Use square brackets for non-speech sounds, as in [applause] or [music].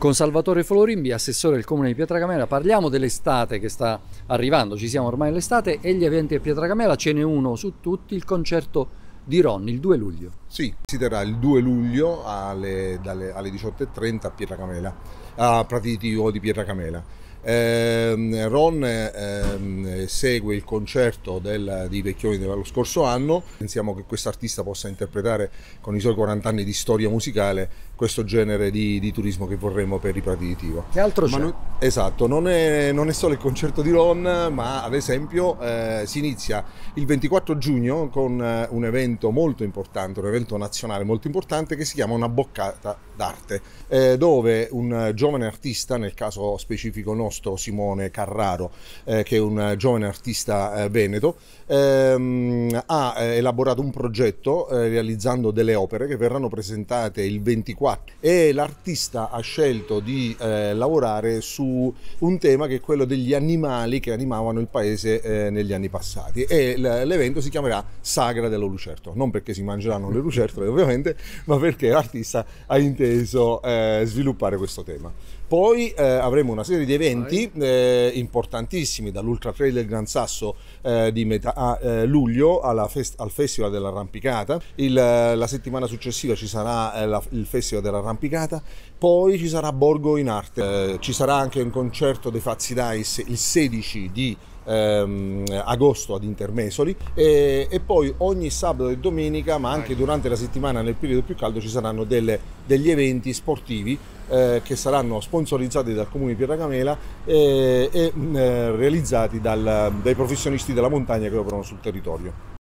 Con Salvatore Florimbi, assessore del comune di Pietracamera, parliamo dell'estate che sta arrivando, ci siamo ormai all'estate e gli eventi a Pietracamera ce n'è uno su tutti, il concerto di Ronny il 2 luglio. Sì, si terrà il 2 luglio alle, dalle, alle 18.30 a Pietra Camela, a Pratitivo di Pietra Camela. Eh, Ron eh, segue il concerto del, di Vecchioni dello scorso anno. Pensiamo che artista possa interpretare con i suoi 40 anni di storia musicale questo genere di, di turismo che vorremmo per i Prati di Tivo. Che altro c'è? Non, esatto, non è, non è, solo il concerto di Ron, ma ad esempio eh, si inizia il 24 giugno con eh, un evento molto importante, un evento evento nazionale molto importante che si chiama Una boccata d'arte, eh, dove un giovane artista, nel caso specifico nostro Simone Carraro, eh, che è un giovane artista eh, veneto, ehm, ha eh, elaborato un progetto eh, realizzando delle opere che verranno presentate il 24 e l'artista ha scelto di lavorare su un tema che è quello degli animali che animavano il paese negli anni passati e l'evento si chiamerà Sagra dello Lucerto, non perché si mangeranno le lucertole, Lucertole ovviamente, [laughs] ma perché l'artista ha inteso eh, sviluppare questo tema. Poi eh, avremo una serie di eventi eh, importantissimi, dall'Ultra Trail del Gran Sasso eh, di metà eh, luglio fest- al Festival dell'Arrampicata, il, eh, la settimana successiva ci sarà eh, la, il Festival dell'Arrampicata, poi ci sarà Borgo in Arte, ci sarà anche un concerto dei Fazzi Dice il 16 di ehm, agosto ad Intermesoli e, e, poi ogni sabato e domenica, ma anche durante la settimana nel periodo più caldo, ci saranno delle, degli eventi sportivi eh, che saranno sponsorizzati dal Comune di Pietracamela eh, e mm, eh, realizzati dal, dai professionisti della montagna che operano sul territorio.